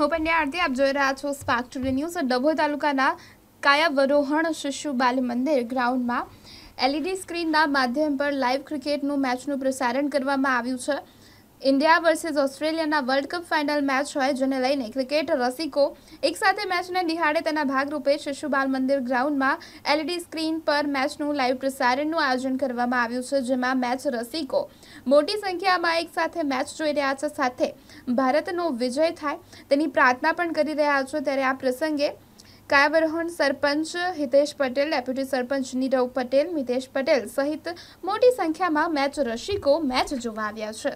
હું પંડ્યા આરતી આપ જોઈ રહ્યા છો સ્પાર્ક ટુડે ન્યૂઝ ડભોઈ તાલુકાના કાયાવરોહણ શિશુ બાલ મંદિર ગ્રાઉન્ડમાં એલઈડી સ્ક્રીનના માધ્યમ પર લાઈવ ક્રિકેટનું મેચનું પ્રસારણ કરવામાં આવ્યું છે ઇન્ડિયા વર્સિસ ઓસ્ટ્રેલિયાના વર્લ્ડ કપ ફાઇનલ મેચ હોય જેને લઈને ક્રિકેટ રસિકો એકસાથે મેચને નિહાળે તેના ભાગરૂપે શિશુબાલ મંદિર ગ્રાઉન્ડમાં એલઈડી સ્ક્રીન પર મેચનું લાઈવ પ્રસારણનું આયોજન કરવામાં આવ્યું છે જેમાં મેચ રસિકો મોટી સંખ્યામાં એકસાથે મેચ જોઈ રહ્યા છે સાથે ભારતનો વિજય થાય તેની પ્રાર્થના પણ કરી રહ્યા છો ત્યારે આ પ્રસંગે કાયાવરોહણ સરપંચ હિતેશ પટેલ ડેપ્યુટી સરપંચ નીરવ પટેલ મિતેશ પટેલ સહિત મોટી સંખ્યામાં મેચ રસિકો મેચ જોવા આવ્યા છે